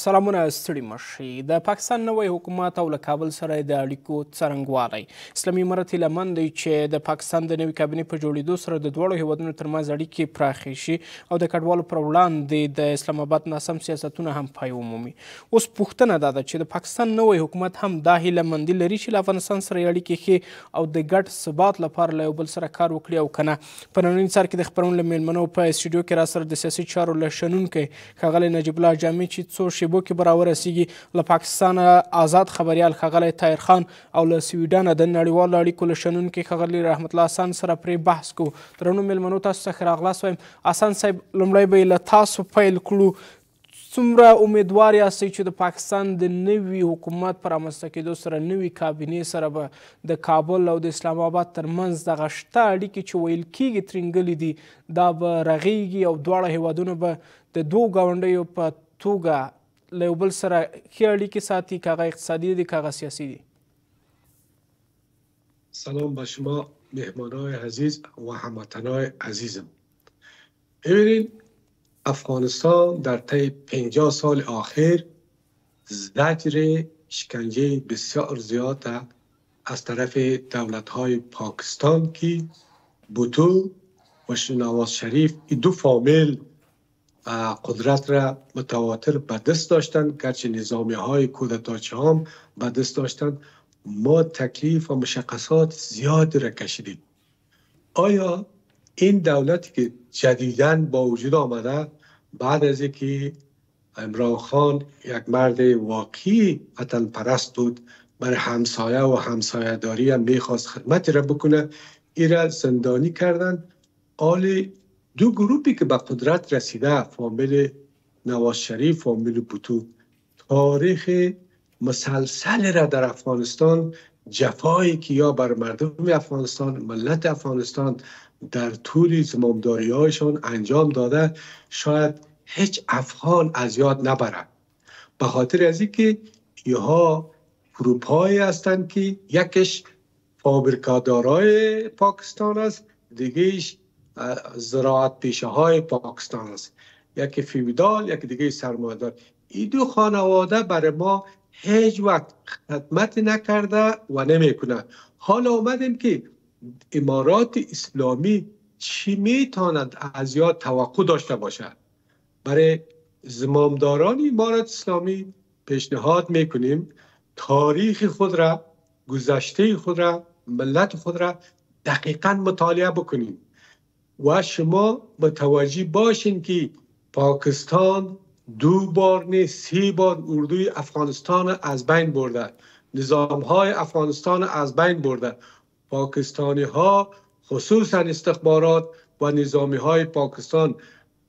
سلامونه ستړي مشي د پاکستان نوې حکومت او له کابل سره د اړیکو څرنګوالی اسلامي امارت لمن دی چې د پاکستان د نوې کابینې په جوړېدو سره د دوړو هیوادونو ترمنځ اړیکې پراخې شي او د کډوالو پر وړاندې د اسلام آباد ناسم سیاستونه هم پای ومومي اوس پوښتنه دا ده چې د پاکستان نوې حکومت هم دا هیله مندي لري چې له افغانستان سره اړیکې ښې او د ګډ ثبات لپاره له یو بل سره کار وکړي او کنه په ننني سر کې د خبرونو له میلمنو په استډیو کې را سره د سیاسي چارو له شنونکي ښاغلی نجیب الله جامع چې څو شیبې شیبو کې به راورسیږي له پاکستانه آزاد خبریال ښاغلی طاهر خان او له سویډنه د نړیوالو اړیکو له شنونکي ښاغلي رحمت الله اسان سره پرې بحث کوو درنو میلمنو تاسو ته ښه راغلاست وایم اسان صاحب لومړی به یې له تاسو پیل کړو څومره امیدوار یاستئ چې د پاکستان د نوي حکومت په رامنځته کېدو سره نوي کابینې سره به د کابل او د اسلام آباد ترمنځ دغه شته اړیکې چې ویل کېږي ترینګلې دي دا به رغیږي او دواړه هیوادونه به د دوو ګاونډیو په توګه له سره ساتی که هغه اقتصادی دی که هغه سلام به شما مهمانای عزیز و هموطنای عزیزم ببینید افغانستان در طی 50 سال آخر زجر شکنجه بسیار زیاد از طرف دولت های پاکستان که بوتو و شنواز شریف این دو فامل قدرت را متواتر به دست داشتند گرچه نظامی های کودتاچه هم به دست داشتند ما تکلیف و مشقصات زیادی را کشیدیم آیا این دولتی که جدیدن با وجود آمده بعد از اینکه امران خان یک مرد واقعی وطن پرست بود برای همسایه و همسایهداری هم میخواست خدمتی را بکنه ای را زندانی کردن آلی دو گروپی که به قدرت رسیده فامیل نواز شریف فامیل بوتو تاریخ مسلسل را در افغانستان جفایی که یا بر مردم افغانستان ملت افغانستان در طول زمامداری هایشان انجام داده شاید هیچ افغان از یاد نبره به خاطر از اینکه یها گروپ هایی هستند که یکش فابرکادارای پاکستان است دیگهش زراعت پیشه های پاکستان است یکی فیودال یکی دیگه سرمایدار این دو خانواده برای ما هیچ وقت خدمت نکرده و نمیکنه حالا اومدیم که امارات اسلامی چی میتاند از یا توقع داشته باشد برای زمامداران امارات اسلامی پیشنهاد میکنیم تاریخ خود را گذشته خود را ملت خود را دقیقا مطالعه بکنیم و شما توجه باشین که پاکستان دو بار نه سی بار اردوی افغانستان از بین برده نظام های افغانستان از بین برده پاکستانی ها خصوصا استخبارات و نظامی های پاکستان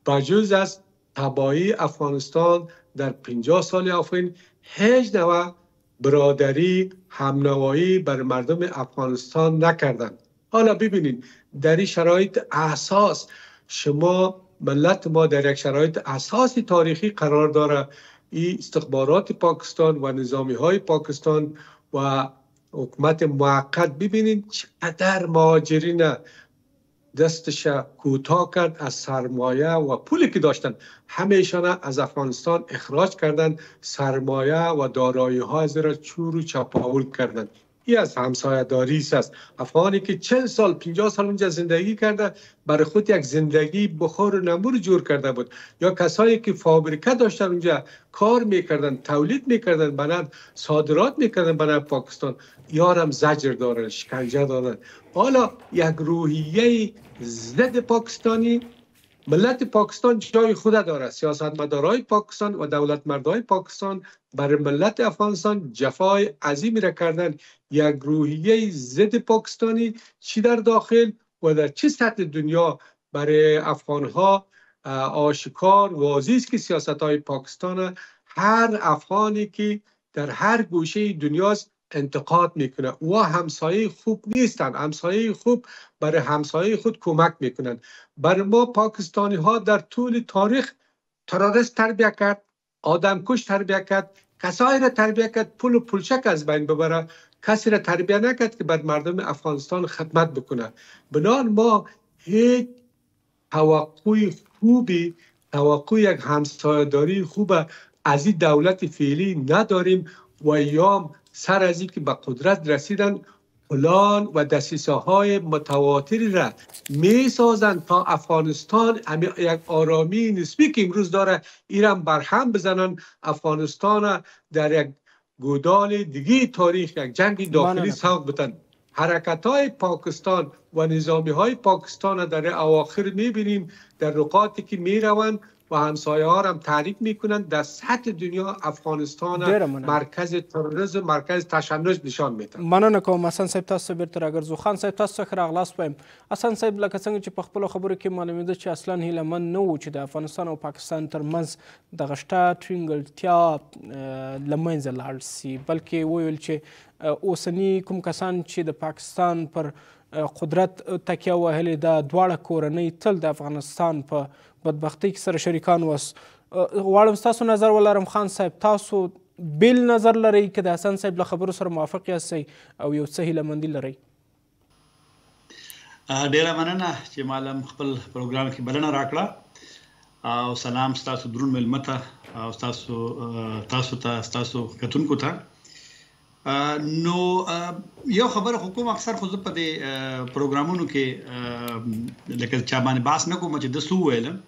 بجز از تبایی افغانستان در 50 سال آفرین هیچ نوع برادری همنوایی بر مردم افغانستان نکردند حالا ببینید در این شرایط اساس شما ملت ما در یک شرایط اساسی تاریخی قرار داره این استخبارات پاکستان و نظامی های پاکستان و حکومت موقت ببینید چقدر مهاجرین دستش کوتاه کرد از سرمایه و پولی که داشتن همیشان از افغانستان اخراج کردن سرمایه و دارایی ها از را چور و چپاول کردند ای از داریس است افغانی که چند سال 50 سال اونجا زندگی کرده برای خود یک زندگی بخار و نمور جور کرده بود یا کسایی که فابریکه داشتن اونجا کار میکردن تولید میکردن بند صادرات میکردن بنان پاکستان یارم زجر دارن شکنجه دارن حالا یک روحیه زد پاکستانی ملت پاکستان جای خود دارد مدارای پاکستان و دولت مردای پاکستان بر ملت افغانستان جفای عظیمی را کردن یک روحیه ضد پاکستانی چی در داخل و در چه سطح دنیا برای افغانها آشکار و است که سیاست های پاکستان هر افغانی که در هر گوشه دنیاست انتقاد میکنه و همسایه خوب نیستن همسایه خوب برای همسایه خود کمک میکنن بر ما پاکستانی ها در طول تاریخ تروریست تربیه کرد آدم کش تربیه کرد کسایی را تربیه کرد پول و پولچک از بین ببره کسی را تربیه نکرد که بر مردم افغانستان خدمت بکنه بنان ما هیچ توقعی خوبی توقع یک همسایداری خوب از این دولت فعلی نداریم و یام سر از اینکه به قدرت رسیدن پلان و دسیسه های متواتری را می سازند تا افغانستان یک آرامی نسبی که امروز داره ایران برهم بزنن افغانستان در یک گودال دیگه تاریخ یک جنگ داخلی سوق بتن حرکت های پاکستان و نظامی های پاکستان در اواخر می بینیم در نقاطی که می روند و همسایه ها هم تعریف میکنن در سطح دنیا افغانستان مرکز تروریسم مرکز تشنج نشان میتن مننه کوم حسن صاحب تاسو بیرته اگر زوخان صاحب تاسو خره اغلاس پم حسن صاحب لکه څنګه چې په خپل خبرو کې معلومیده چې اصلا هیله من نه و چې د افغانستان او پاکستان ترمنځ د غشته ټرینګلتیا لمنځه لاړ سي بلکې ویل چې اوسنی کوم کسان چې د پاکستان پر قدرت تکیه وهلې دا دواړه کورنۍ تل د افغانستان په بدبختۍ کې سره شریکان واس غواړم ستاسو نظر ولرم خان صاحب تاسو بیل نظر لرئ که د حسن صاحب له خبرو سره موافق یاستئ او یو څه هیلهمندي لرئ ډیره مننه چې معلم خپل پروګرام کې بلنه راکړه او سلام ستاسو درون ملمته او تاسو تاسو ته تاسو کتونکو ته نو یو خبر حکومت اکثر خو په دې پروګرامونو کې لکه چا باندې باس نه کوم چې د سو ویلم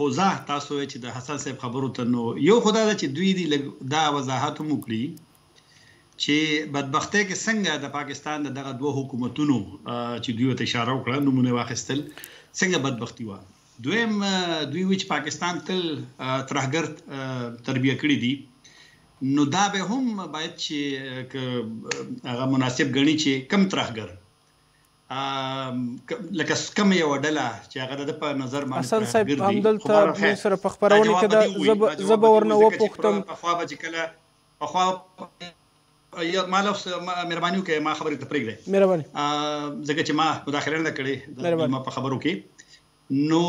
خو زه تاسو چې د حسن صاحب خبرو ته نو یو خدا دا چې دوی دی دا وضاحت هم وکړي چې بدبختی کې څنګه د پاکستان دغه دوه حکومتونو چې دوی ته اشاره وکړه نمونه واخیستل څنګه بدبختی و دویم دوی وچ پاکستان تل ترهګر تربیه کړی دي نو دا به هم باید چې هغه مناسب غني چې کم ترهګر لکه کم یو ډله چې هغه د په نظر باندې حسن صاحب همدلته دوی سره په خبرونه کې دا زب ورنه و پوښتم په خوا به کله په خوا یا مال اوس مهرباني وکړه ما خبرې ته پرېږدې مهرباني ځکه چې ما مداخله نه کړې ما په خبرو کې نو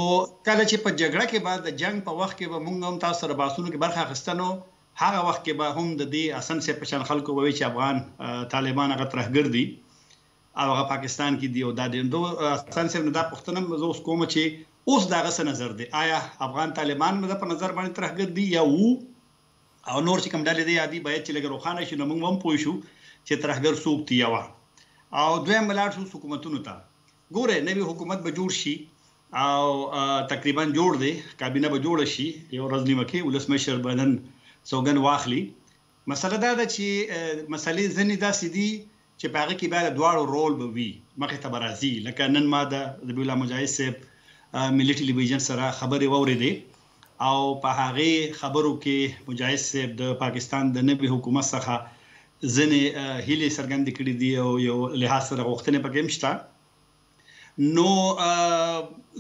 کله چې په جګړه کې بعد د جنگ په وخت کې به مونږ هم تاسو سره باسونو کې برخه اخستنو هغه وخت کې به هم د دې اسن سه پشان خلکو ووي چې افغان طالبان هغه ترهګر دي او هغه پاکستان کې دی او دا د دوه افغان سره دا پښتنه زه اوس کوم چې اوس داغه سره نظر دی آیا افغان طالبان مده په نظر باندې ترهګر دی یا وو او نور چې کوم ډلې دی عادي باید چې لګر روخانه شي نو موږ هم پوه شو چې ترهګر څوک دی یا او دویم ملاټ شو حکومتونو ته ګوره نوی حکومت به جوړ شي او تقریبا جوړ دی کابینه به جوړ شي یو رزلی مکی ولسمشر بدن سوګن واخلي مسله دا ده چې مسلې ځنې داسې دي چې په هغه کې به د دواړو رول به وي مخه ته برازي لکه نن ما د ذبی الله مجاهد صاحب ملي ټلویزیون سره خبرې واورېدې او په هغه خبرو کې مجاهد صاحب د پاکستان د نوي حکومت څخه ځنې هلي سرګند کړي دي او یو لحاظ سره غوښتنې پکې مشته نو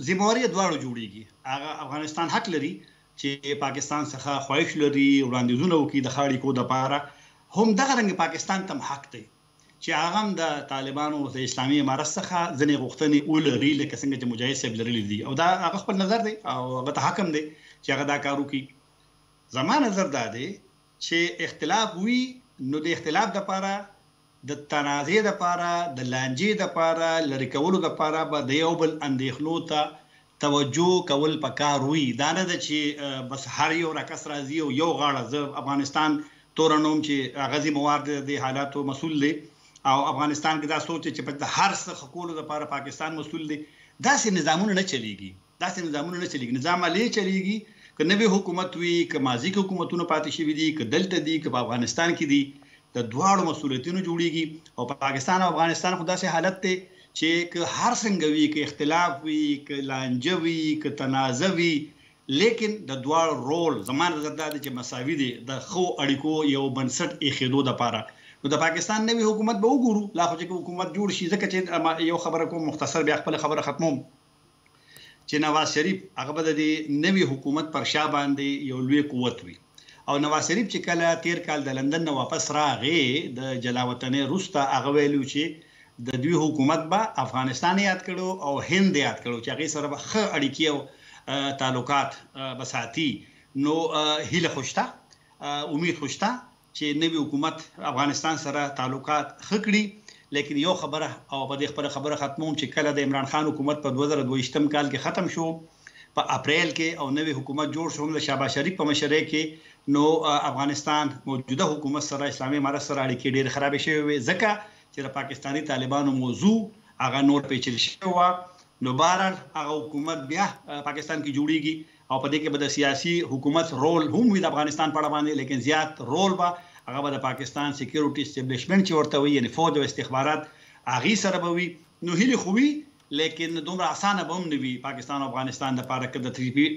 زمواري دواړو جوړیږي هغه افغانستان حق لري چې پاکستان څخه خواهش لري وړاندیزونه وکړي د خاړې کو د پاره هم دغه رنګ پاکستان ته حق دی چې هغه د طالبانو د اسلامي امارت څخه ځنې غوښتنې ولري لکه څنګه چې مجاهد صاحب لري دي او دا هغه خپل نظر دی او هغه ته حکم دی چې هغه دا کارو کوي زما نظر دا دی چې اختلاف وي نو د اختلاف د پاره د تنازع د پاره د لانجې د پاره لری کولو د پاره به د یو بل اندېخنو ته توجه کول پکار وي دا نه ده چې بس هر یو راکس راځي او یو غاړه ز افغانستان تورنوم چې غزي موارد د حالاتو مسول دی او افغانستان کې دا سوچ چې په هر څه حقوقو لپاره پاکستان مسول دی دا سي نظامونه نه چلیږي دا سي نظامونه نه چلیږي نظام علي چلیږي ک نوې حکومت وي ک مازی کې حکومتونه پاتې شي دي ک دلته دي ک په افغانستان کې دي د دواړو مسولیتونو جوړیږي او پاکستان او افغانستان په داسې حالت ته چې ک هر څنګه وي ک اختلاف وي ک لانجه وي ک تنازع وي لیکن د دواړو رول زمانه زده چې مساوي دي د خو اړیکو یو بنسټ اخیدو د لپاره نو د پاکستان نوی حکومت به وګورو لا خو چې حکومت جوړ شي ځکه چې یو خبره کوم مختصر بیا خپل خبره ختموم چې نواز شریف هغه به د نوی حکومت پر شا باندې یو لوی قوت وي او نواز شریف چې کله تیر کال د لندن نه واپس راغې د جلاوطنې روستا هغه ویلو چې د دوی حکومت به افغانستان یاد کړو او هند یاد کړو چې هغه سره به خه اړیکی او تعلقات بساتی نو هیله خوشتا امید خوشتا چې نوی حکومت افغانستان سره تعلقات خکړي لیکن یو خبره او په دې خبره خبره ختموم چې کله د عمران خان حکومت په 2022م کال کې ختم شو په اپریل کې او نوی حکومت جوړ شو له شابه شریف په مشره کې نو افغانستان موجوده حکومت سره اسلامي امارت سره اړیکې ډېر خراب شوې وي ځکه چې د پاکستانی طالبانو موضوع هغه نور پیچل شوی و نو بهرحال هغه حکومت بیا پاکستان کې جوړیږي او په دې کې به د سیاسي حکومت رول هم وي د افغانستان په اړه باندې لیکن زیات رول به هغه به د پاکستان سکیورټي اسټابلیشمنت چې ورته وي یعنی فوج او استخبارات اغي سره به وي نو هلي خو وي لیکن دومره اسانه به هم نه وي پاکستان او افغانستان د پاره کې د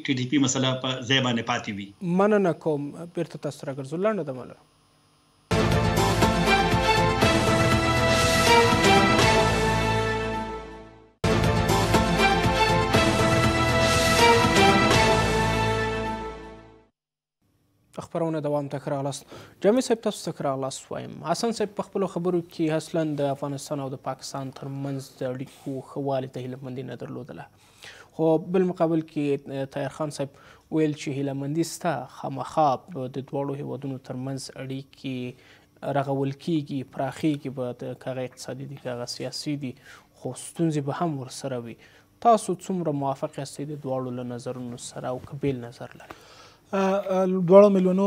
ټي ټي پی مسله په ځای باندې پاتې وي مننه کوم بیرته تاسو راګرځول نه دمله خبرونه دوام تکرالاست جامع صاحب تاسو تکرالاست وایم حسن صاحب په خپلو خبرو کې اصلا د افغانستان او د پاکستان ترمنځ د اړیکو ښه والي ته هیلهمندي نه درلودله خو بل مقابل کې طاهر خان صاحب ویل چې هیلهمندي سته خامخا د دواړو هیوادونو ترمنځ اړیکې رغول کیږي پراخیږي به کاغه اقتصادي دي کاغه سیاسي دي خو ستونزې به هم ورسره وي تاسو څومره موافق یاستئ د دواړو له نظرونو سره او که بېل نظر لرئ دواړو ملیونو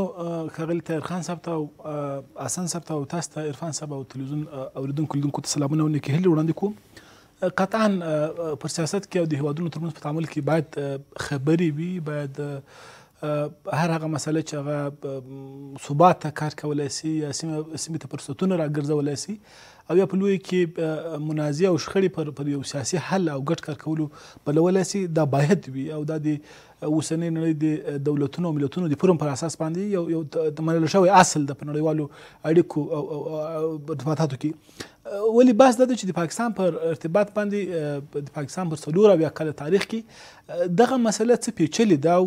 ښاغلي طاهر خان صاحب ته او اسن صاحب ته او تاسو ته عرفان صاحب او تلویزیون اوریدونکو لیدونکو ته سلامونه او نیکې هیلې وړاندې کوم قطعا پر سیاست کې او د هیوادونو ترمنځ په تعامل کې باید خبرې وي باید هر هغه مسله چې هغه ثبات ته کار کولی سي یا سیمې ته فرصتونه راګرځولی سي او یا په لویه کې منازعه او شخړې پر پر یو سیاسي حل او ګډ کار کولو بلولی سي دا باید وي او دا د اوسنۍ نړۍ د دولتونو او ملتونو د فورم پر اساس باندې یو یو منل شوی اصل د په نړیوالو اړیکو او ارتباطاتو کې ولی بس ده چې د پاکستان پر ارتباط باندې د پاکستان پر څلور او کال تاریخ کې دغه مسله څه پیچلې ده او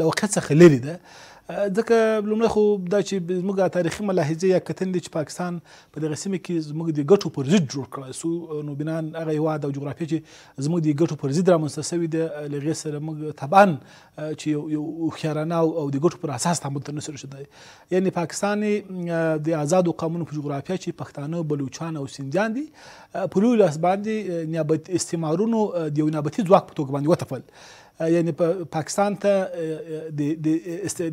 له وخت څخه لري ده ځکه لومړی خو دا چې زموږ تاریخي ملاحظې یا کتنې چې پاکستان په دغه سیمه کې زموږ د ګټو پر ضد جوړ کړی سو نو بنان هغه هیواد او جغرافیه چې زموږ د ګټو پر ضد رامنځته سوي ده له هغې سره موږ طبعا چې یو هوښیارانه او د ګټو پر اساس تعامل تر نه سره شوی یعنی پاکستان د آزادو قومونو په جغرافیه چې پښتانه بلوچان او سندیان دي په لوی لاس باندې نیابت استعمارونو د یو نابتي ځواک په توګه باندې وتپل یعنی په پاکستان ته د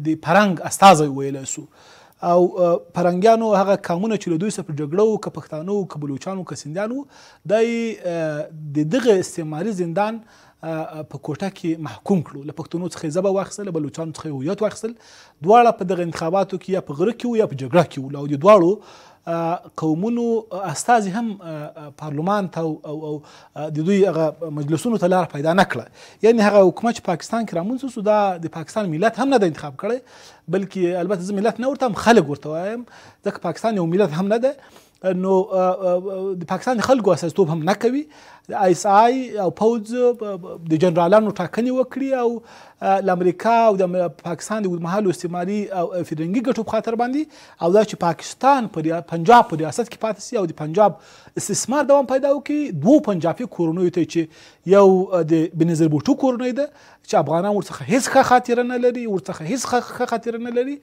د پرنګ استازی ویلی سو او پرنګیانو هغه قامونه چې له دوی سره په جګړه وو که پښتانه وو که بلوچان وو که سندیان وو دا د دغه استعماري زندان په کوټه کې محکوم کړو له پښتنو څخه ژبه واخیستله بلوچانو څخه هویت واخیستل دواړه په دغه انتخاباتو کې یا په غره کې وو یا په جګړه کې وو او د دواړو قومونو استاذ هم پارلمان ته او او د دوی هغه مجلسونو ته لار پیدا نکړه یعنی هغه حکومت چې پاکستان کې رامنځته سو دا د پاکستان ملت هم نه د انتخاب کړي بلکې البته زه ملت نه ورته خلک ورته وایم ځکه پاکستان یو ملت هم نه ده نو د پاکستان خلکو اساستوب هم نه کوي د آی اس آی او پوز د جنرالانو ټاکنې وکړي او د امریکا او د پاکستان د اوږدمهاله استعماري او فرنګي ګټو په خاطر باندې او دا چې پاکستان په پنجاب په ریاست کې پاتې سي او د پنجاب استثمار دوام پیدا وکړي دوو پنجابي کورنیو ته چې یو د بنظر بوټو کورنۍ ده چې افغانان ورڅخه هیڅ خاطره نه لري ورڅخه هیڅ خاطره نه لري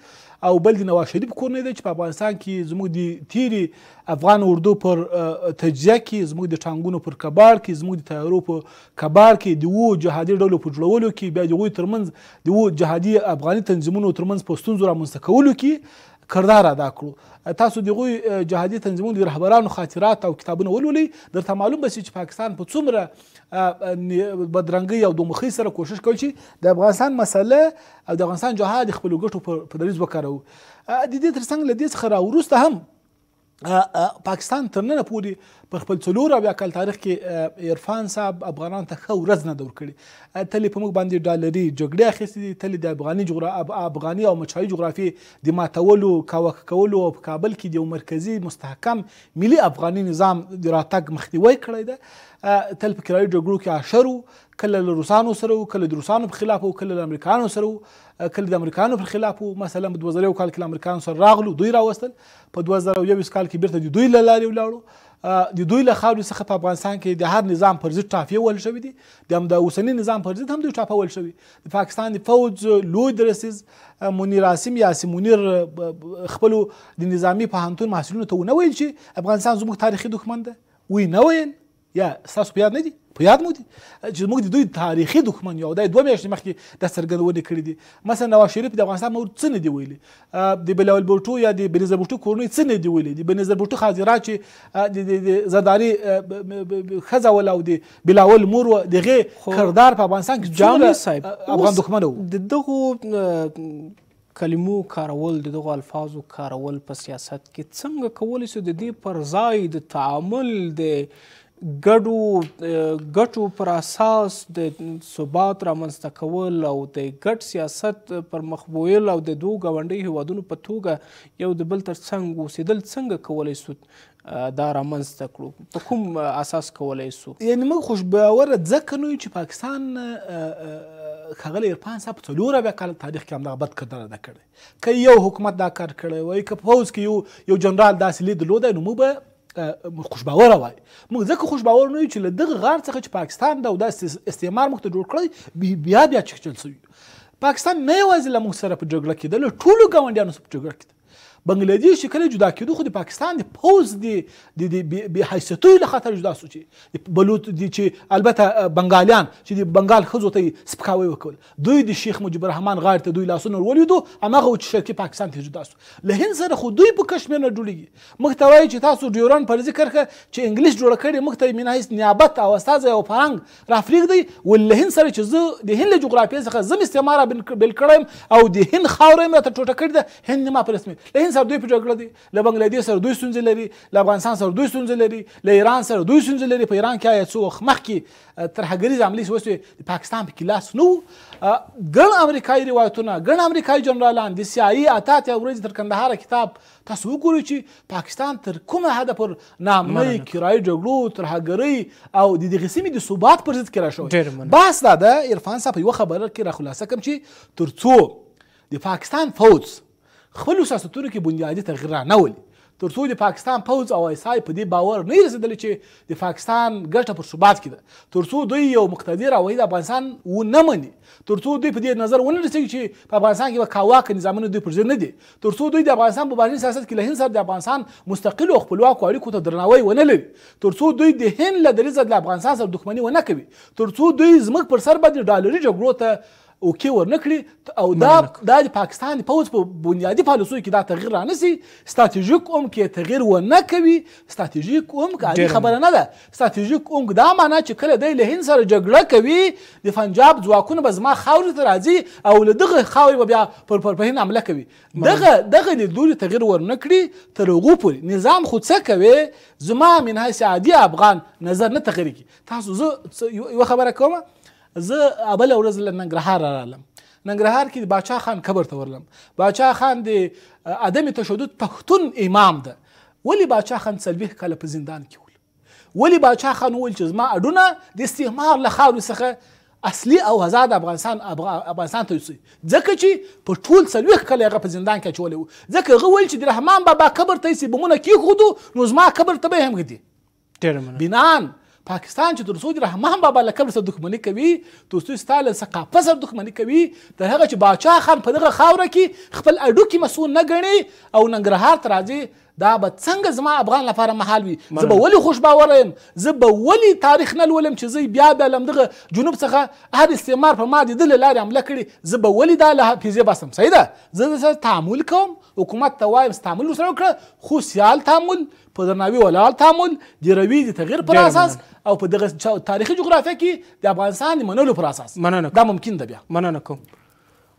او بل د نواز شریف کورنۍ ده چې په افغانستان کې زموږ د تیری افغان اردو پر تجزیه کې زموږ د ټانګونو پر کبار کې زموږ د تیارو په کبار کې د وو جهادي ډلو په جوړولو کې بیا د غوی ترمنځ د و جهادي افغاني تنظیمونو ترمنځ پښتون زورا مستقولو کې کردار ادا کړو تاسو دغه جهادي تنظیمونو د رهبرانو خاطرات او کتابونه ولولئ درته معلوم بشي چې پاکستان په څومره بدرنګي او دومخي سره کوشش کوي چې د افغانستان مسله او د افغانستان جهاد خپل ګټو په دریز وکړو د دې ترڅنګ لدې څخه راوروسته هم پاکستان تر ننه پورې په خپل څلور اویا کال تاریخ کې عرفان صاحب افغانان ته ښه ورځ نه دور کړي تل په موږ باندې ډالري جګړې اخیستې دي تل د افغاني افغاني او مچایي جغرافي د ماتولو کاوک کولو او په کابل کې د یو مرکزي مستحکم ملي افغاني نظام د راتګ مخنیوي کړی دی تل په کرایي جګړو کې عاشرو کله له روسانو سره کله د روسانو په خلاف او کله له امریکانو سره کله د امریکایانو پر خلاف مثلا په 2001 کال کې امریکایانو سره راغلو دوی راوستل په 2021 کال کې بیرته دوی لاري ولاړو د دوی له خاورې څخه په افغانستان کې د هر نظام پر ضد ټافې ول شوې دي د هم د اوسنی نظام پر ضد هم دوی ټاپه ول شوې د پاکستان د فوج لوی درسیز منیر عاصم یاسین منیر خپل د نظامی پوهنتون محصلینو ته ونه ویل چې افغانستان زموږ تاریخي دښمن ده وی نه ویل یا ستاسو په یاد نه دي په یاد مو دي چې موږ د دوی تاریخي دښمن یو دای دوه میاشتې مخکې د څرګندونې کړې دي مثلا نواز شریف د افغانستان مور څه نه دی ویلي د بلاول بوټو یا د بنظر بوټو کورنۍ څه نه دی ویلي د بنظر بوټو حاضرا چې د زرداري ښځه ولا او د بلاول مور دغه کردار په افغانستان کې جامع افغان دښمن وو د دغه کلمو کارول د دغو الفاظو کارول په سیاست کې څنګه کولی سو د دې پر ځای د تعامل د ګډو ګټو پر اساس د ثبات رامنځته کول او د ګډ سیاست پر مخ بویل او د دوو ګاونډیو هیوادونو په توګه یو د بل تر څنګ اوسېدل څنګه کولی سو دا رامنځته کړو په کوم اساس کولی سو یعنې موږ خوشباوره ځکه نو چې پاکستان ښاغلی عرفان صاحب په څلور اویا کاله تاریخ کې همدغه بد کردنه ده کړې که یو حکومت دا کار کړی وای که په پوځ کې یو یو جنرال داسې لید درلودی نو موږ به خوشباوره وای موږ ځکه خوشباور نه یو چې له دغه غار څخه چې پاکستان دا د استعمار موږ ته جوړ کړی بیا بیا چکچل سوی پاکستان نه یوازې له موږ سره په جګړه کې د ټولو ګاونډیانو سره په جګړه کې بنگلاديش کله جدا کېدو خو د پاکستان د پوز د د بې حیثیتۍ له خاطر جدا سو چې بلوط دي چې البته بنګالیان چې د بنګال ښځو ته سپکاوی وکول دوی د شیخ مجیب الرحمن غار ته دوی لاسونه ولیدو هماغه چې شرکي پاکستان ته جدا سو له هند سره خو دوی په کشمیر نه جوړیږي موږ ته وایي چې تاسو ډیورن فرضي کرخه چې انګلیس جوړ کړي موږ ته مینا هیڅ نیابت او استاد او فرنګ رافریږدي ول هند سره چې زه د هند له جغرافیې څخه زم استعمار بل کړم او د هند خاورې مې ته ټوټه کړې ده هند ما په رسمي له هند سره دوی په جګړه دي له بنگلاديش سره دوی ستونزې لري له افغانستان سره دوی ستونزې لري له ایران سره دوی ستونزې لري په ایران کې آیا څو وخت مخکې ترهګریز عملې وسوې د پاکستان په کې لاس نه ګڼ امریکایي روایتونه ګڼ امریکایي جنرالان د سیایي اتات ورځ تر کندهار کتاب تاسو وګورئ چې پاکستان تر کومه حد پر نامې کرایي جګړو ترهګرۍ او د دغه سیمې د ثبات پر ضد کې راښوي بس دا د عرفان صاحب یو خبره کې را خلاصه کوم چې ترڅو د پاکستان فوج خپل سیاستونو کې بنیادي تغییر نه ولي ترڅو د پاکستان پوز او ایسای په دې باور نه رسیدل چې د پاکستان ګټه پر ثبات کړي ترڅو دوی یو مقتدر او د افغانستان و نه مني ترڅو دوی په دې نظر ونه رسیږي چې په افغانستان کې کاواک نظامونه دوی پر ځای نه دي ترڅو دوی د افغانستان په باندې سیاست کې له هند سره د افغانستان مستقل او خپلواک اړیکو ته درناوی ونه لري ترڅو دوی د هند له دریځ د افغانستان سره دښمني ونه کوي ترڅو دوی زمک پر سر باندې ډالري جګړو ته او کې ورنکړي او دا دا د پاکستان پوز په بنیادی پالیسیو کې دا تغییر رانسی ستراتیژیک اوم کې تغییر و نه کوي ستراتیژیک اوم کې خبره نه ده ستراتیژیک اوم دا معنا چې کله د له هند سره جګړه کوي د پنجاب ځواکونه به زما خاورې ته راځي او له دغه خاورې به بیا پر پر په حمله کوي دغه دغه د دوی تغییر ورنکړي تر هغه پورې نظام خو څه کوي زما من هسې عادي افغان نظر نه تغییر کی تاسو زه یو خبره کومه زه ابل ورځ له ننګرهار رالم ننګرهار کې د باچا خان قبر ته ورلم باچا خان د عدم تشدد پښتون امام ده ولی باچا خان څلوېښت کاله په زندان کې ول ولی باچا خان وویل چې زما اډونه د استعمار له خاورو څخه اصلي او آزاد افغانستان افغانستان ته وسی ځکه چې په ټول څلوېښت کاله هغه په زندان کې اچولی وو ځکه هغه ویل چې د رحمان بابا قبر ته یې سي بمونه کېښودو نو زما قبر ته به یې هم ږدي بنان پاکستان چې تر څو د رحمان بابا له قبر سره دښمني کوي تر څو ستا له ثقافت سره دښمني کوي تر هغه چې باچا خان په دغه خاوره کې خپل اډوکي مسؤول نه ګڼي او ننګرهار ته راځي دا به څنګه زما افغان لپاره محال وي زه به ولې خوش باوره یم زه به ولې تاریخ نه لولم چې زه بیا بیا لم دغه جنوب څخه هر استعمار په ما د ده له لارې حمله کړې زه به ولې دا له حافظې باسم صحیح ده زه د سره تعامل کوم حکومت ته وایم تعامل ورسره وکړه خو سیال تعامل په درناوي ولال تعامل د روي د تغیر پر اساس او په دغه تاریخي جغرافیه کې د افغانستان منلو پر اساس مننه دا ممکن ده بیا مننه کوم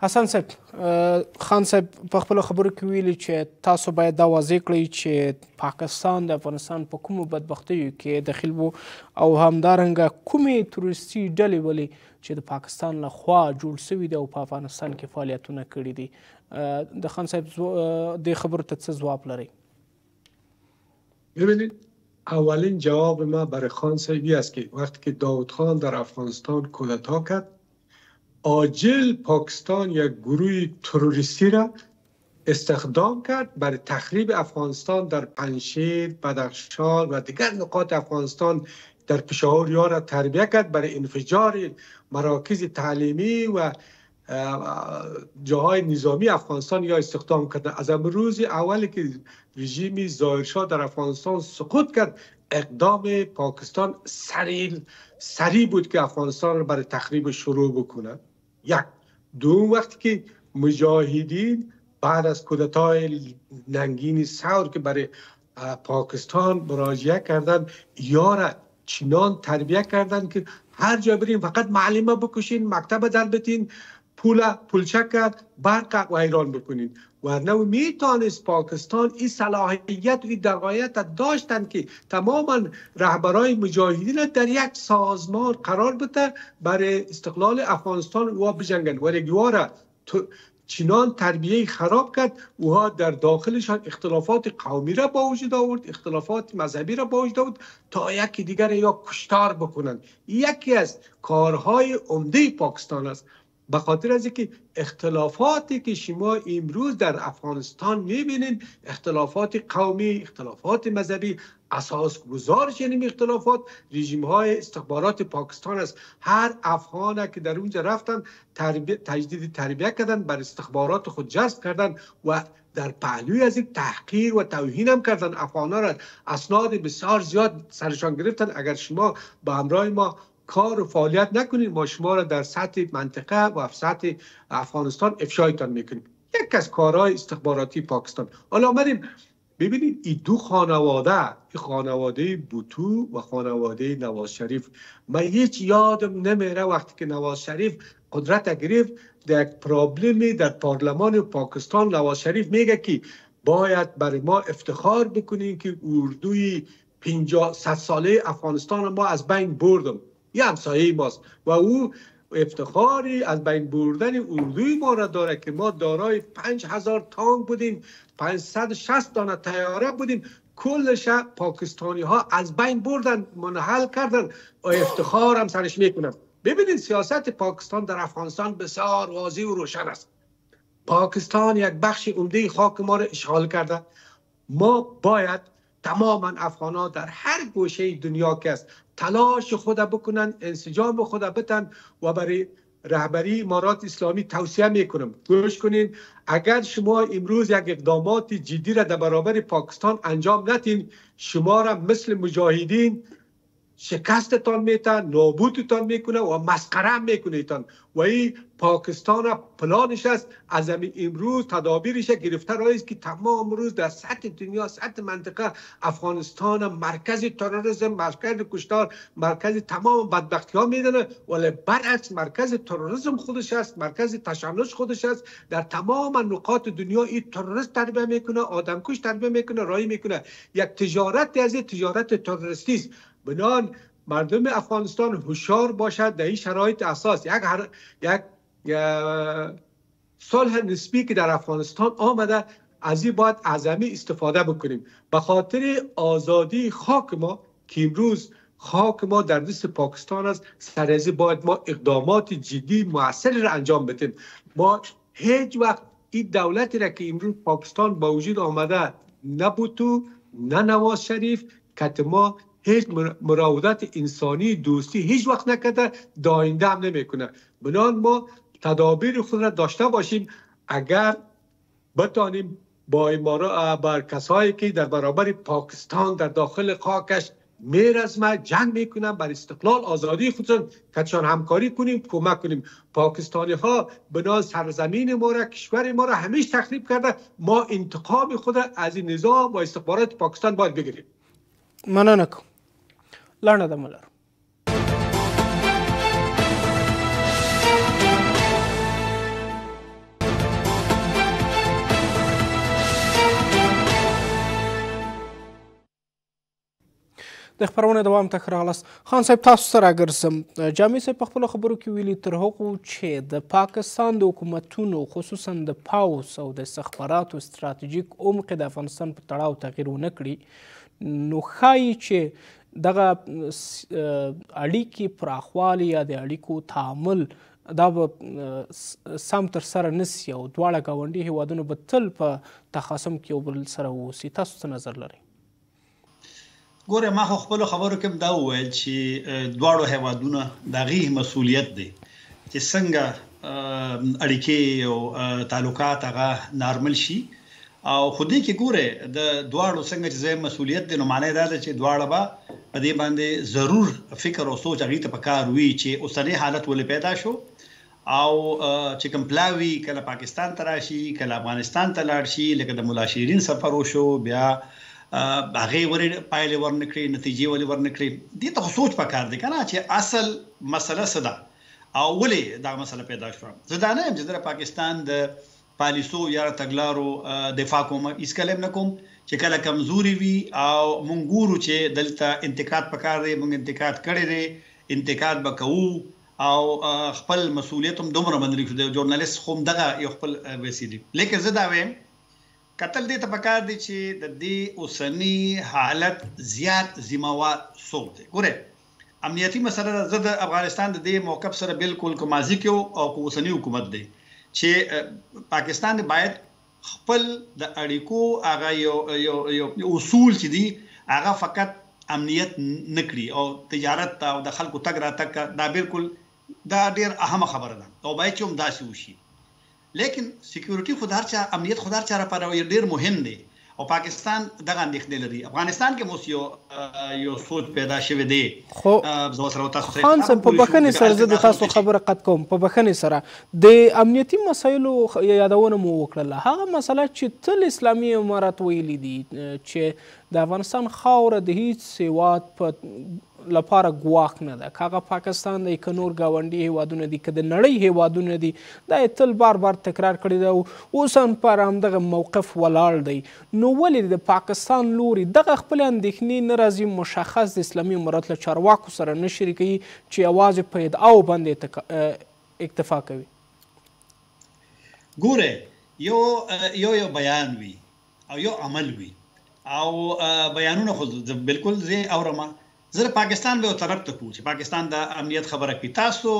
حسن صاحب خان صاحب په خپل خبرو کې ویلي چې تاسو باید دا واضح کړئ چې پاکستان د افغانستان په کومو بدبختیو کې دخیل وو او همدارنګه کومې تروریستي ډلې ولې چې د پاکستان له خوا جوړ سوي دي او په افغانستان کې فعالیتونه کړي دي د خان صاحب دې خبرو ته څه ځواب لرئ ببینید اولین جواب ما برای خان سیدی است که وقتی که داود خان در افغانستان کودتا کرد آجل پاکستان یک گروه تروریستی را استخدام کرد برای تخریب افغانستان در پنشیر، بدخشان و دیگر نقاط افغانستان در پشاور یا را تربیه کرد برای انفجار مراکز تعلیمی و جاهای نظامی افغانستان یا استخدام کرده از امروز اولی که رژیم زایرشا در افغانستان سقوط کرد اقدام پاکستان سریع سریع بود که افغانستان را برای تخریب شروع بکنه یک دوم وقتی که مجاهدین بعد از کودتای ننگین سور که برای پاکستان مراجعه کردن یارا چنان تربیه کردن که هر جا بریم فقط معلمه بکشین مکتب در بتین پول پولچک کرد برق و ایران بکنید و نو می پاکستان این صلاحیت و دقایت داشتند که تماما رهبرای مجاهدین در یک سازمان قرار بده برای استقلال افغانستان و بجنگند و رگواره چنان تربیه خراب کرد اوها در داخلشان اختلافات قومی را با وجود آورد اختلافات مذهبی را با وجود آورد تا یکی دیگر یا کشتار بکنند یکی از کارهای عمده پاکستان است به خاطر از اینکه اختلافاتی که شما امروز در افغانستان میبینین اختلافات قومی اختلافات مذهبی اساس گذار چنین اختلافات رژیم های استخبارات پاکستان است هر افغان که در اونجا رفتن تجدید تربیه کردن بر استخبارات خود جذب کردن و در پهلوی از این تحقیر و توهین هم کردن افغانا را اسناد بسیار زیاد سرشان گرفتن اگر شما به همراه ما کار و فعالیت نکنید ما شما را در سطح منطقه و سطح افغانستان افشایتان میکنیم یک از کارهای استخباراتی پاکستان حالا آمدیم ببینید این دو خانواده این خانواده بوتو و خانواده نواز شریف من هیچ یادم نمیره وقتی که نواز شریف قدرت گرفت در یک پرابلمی در پارلمان پاکستان نواز شریف میگه که باید برای ما افتخار بکنیم که اردوی 50 ساله افغانستان ما از بین بردم یه همسایه ماست و او افتخاری از بین بردن اردوی ما را داره که ما دارای پنج هزار تانک بودیم 560 دانه تیاره بودیم کلش پاکستانی ها از بین بردن منحل کردن و هم سرش میکنم ببینید سیاست پاکستان در افغانستان بسیار واضح و روشن است پاکستان یک بخش عمده خاک ما را اشغال کرده ما باید تماما افغان ها در هر گوشه دنیا که است تلاش خود بکنن انسجام خود بتن و برای رهبری امارات اسلامی توصیه میکنم گوش کنین اگر شما امروز یک اقدامات جدی را در برابر پاکستان انجام نتین شما را مثل مجاهدین شکستتان میتن نابودتان میکنه و مسخره ایتان و این پاکستان پلانش است از امروز تدابیرش گرفته رایی که تمام روز در سطح دنیا سطح منطقه افغانستان مرکز تروریسم مرکز کشتار مرکز تمام بدبختی ها میدنه ولی برعکس مرکز تروریسم خودش است مرکز تشنج خودش است در تمام نقاط دنیا این تروریست تربیه میکنه آدمکش تربیه میکنه رای میکنه یک تجارت از تجارت تروریستی است بنان مردم افغانستان هوشیار باشد در این شرایط اساس یک, هر... یک صلح نسبی که در افغانستان آمده از این باید عظمی استفاده بکنیم به خاطر آزادی خاک ما که امروز خاک ما در دست پاکستان است از باید ما اقدامات جدی موثری را انجام بدیم ما هیچ وقت این دولتی را که امروز پاکستان با وجود آمده نبود تو نه نواز شریف که ما هیچ مراودت انسانی دوستی هیچ وقت نکرده داینده هم نمیکنه بنان ما تدابیر خود را داشته باشیم اگر بتانیم با امارا بر کسایی که در برابر پاکستان در داخل خاکش میرزمه جنگ میکنن بر استقلال آزادی خودشان کتشان همکاری کنیم کمک کنیم پاکستانی ها بنا سرزمین ما را کشور ما را همیش تخریب کرده ما انتقام خود را از این نظام و استخبارات پاکستان باید بگیریم منانکم لاړه د ملر د خبرونه دوام ته خراغلس خان صاحب تاسو سره ګرځم جامع صاحب په خپلو خبرو کې ویلي تر هغو چې د پاکستان د حکومتونو خصوصا د پاوس او د استخباراتو ستراتیژیک عمق د افغانستان په تړاو تغییر ونه کړي نو ښایي چې دغه اړیکې پراخوالی یا د اړیکو تعامل دا به سم تر سره نسی او دواړه ګاونډي هیوادونه به تل په تخاصم کې یو بل سره واوسي تاسو څه نظر لرئ ګوره ما خو خپل خبرو کې دا وویل چې دواړو هیوادونه د غیه مسولیت دی چې څنګه اړیکې او تعلقات هغه نارمل شي او خودي کې ګوره د دواړو څنګه چې زموږ مسولیت دی نو معنی دا ده چې دواړه به په دې باندې ضرور فکر او سوچ اغي ته پکار وي چې اوسنۍ حالت ولې پیدا شو او چې کمپلاوي کله پاکستان ته راشي کله افغانستان ته لاړ شي لکه د مولا شیرین سفر وشو بیا هغه ور پایلې ورنکړي نتیجې ولې ورنکړي دې ته سوچ پکار دی کنه چې اصل مسله څه ده او ولې دا مسله پیدا شوه زه دا نه یم چې د پاکستان د پالیسو یا تګلارو دفاع کوم اس کلم نه کوم چې کله کمزوري وي او مونږ ګورو چې دلته انتقاد پکار دی مونږ انتقاد کړی دی انتقاد وکاو او خپل مسولیت هم دومره باندې شو د جرنالیست خو دغه یو خپل وسیله لیکن زه دا وایم قتل دې ته پکار دی چې د دې اوسنی حالت زیات ذمہوار څوک دی ګوره امنیتی مسله زده افغانستان د دې موقف سره بالکل کومازي کې او اوسنی حکومت دی چې پاکستان باید خپل د اړیکو هغه یو یو یو اصول چې دي هغه فقط امنیت نکړي او تجارت او د خلکو تګ را تک دا بالکل دا ډیر اهمه خبره ده او باید چې هم داسې وشي لیکن سکیورټي خدار چا امنیت خدار چا لپاره ډیر مهم دی او پاکستان دغه اندېښنې لري افغانستان کې موس یو یو سوچ پیدا شوه دی خو زو سره تاسو خان سم په بخنه سره زه د تاسو خبره قد کوم په بخنه سره د امنیتی مسایلو یادونه مو وکړه هغه مسله چې تل اسلامي امارات ویلي دي چې د افغانستان خاور د هیڅ سیوات په لپاره ګواښ نه ده که هغه پاکستان دی که نور ګاونډي هیوادونه دي که د نړۍ هیوادونه دي دا یې تل بار بار تکرار کړی دی او اوس هم پر همدغه موقف ولاړ دی نو ولې د پاکستان لوري دغه خپلې اندېښنې نه راځي مشخص د اسلامي امارت له چارواکو سره نه شریکوي چې یوازې په ادعاو باندې اکتفا کوي ګوره یو یو یو بیان وی او یو عمل وی او بیانونه خو بالکل زه اورم زه د پاکستان له طرف ته پوښتنه پاکستان د امنیت خبره کوي تاسو